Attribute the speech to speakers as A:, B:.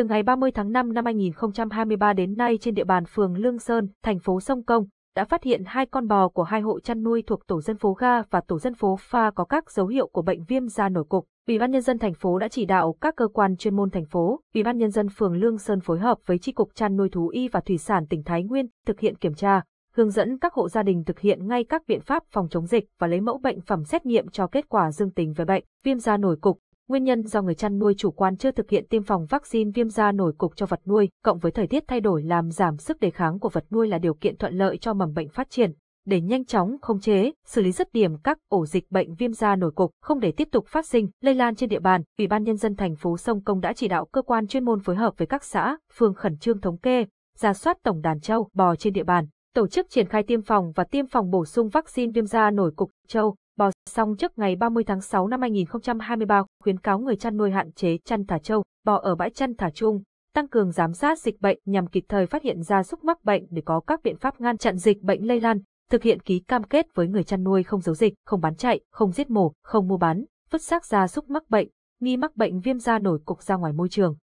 A: Từ ngày 30 tháng 5 năm 2023 đến nay trên địa bàn phường Lương Sơn, thành phố Sông Công, đã phát hiện hai con bò của hai hộ chăn nuôi thuộc tổ dân phố Ga và tổ dân phố Pha có các dấu hiệu của bệnh viêm da nổi cục. Ủy ban nhân dân thành phố đã chỉ đạo các cơ quan chuyên môn thành phố, Ủy ban nhân dân phường Lương Sơn phối hợp với chi cục chăn nuôi thú y và thủy sản tỉnh Thái Nguyên thực hiện kiểm tra, hướng dẫn các hộ gia đình thực hiện ngay các biện pháp phòng chống dịch và lấy mẫu bệnh phẩm xét nghiệm cho kết quả dương tính với bệnh viêm da nổi cục. Nguyên nhân do người chăn nuôi chủ quan chưa thực hiện tiêm phòng vaccine viêm da nổi cục cho vật nuôi, cộng với thời tiết thay đổi làm giảm sức đề kháng của vật nuôi là điều kiện thuận lợi cho mầm bệnh phát triển. Để nhanh chóng khống chế, xử lý rứt điểm các ổ dịch bệnh viêm da nổi cục, không để tiếp tục phát sinh, lây lan trên địa bàn, Ủy ban Nhân dân thành phố Sông Công đã chỉ đạo cơ quan chuyên môn phối hợp với các xã, phường khẩn trương thống kê, ra soát tổng đàn trâu, bò trên địa bàn, tổ chức triển khai tiêm phòng và tiêm phòng bổ sung vaccine viêm da nổi cục châu. Bò xong trước ngày 30 tháng 6 năm 2023 khuyến cáo người chăn nuôi hạn chế chăn thả trâu, bò ở bãi chăn thả chung, tăng cường giám sát dịch bệnh nhằm kịp thời phát hiện ra súc mắc bệnh để có các biện pháp ngăn chặn dịch bệnh lây lan, thực hiện ký cam kết với người chăn nuôi không giấu dịch, không bán chạy, không giết mổ, không mua bán, vứt xác ra súc mắc bệnh, nghi mắc bệnh viêm da nổi cục ra ngoài môi trường.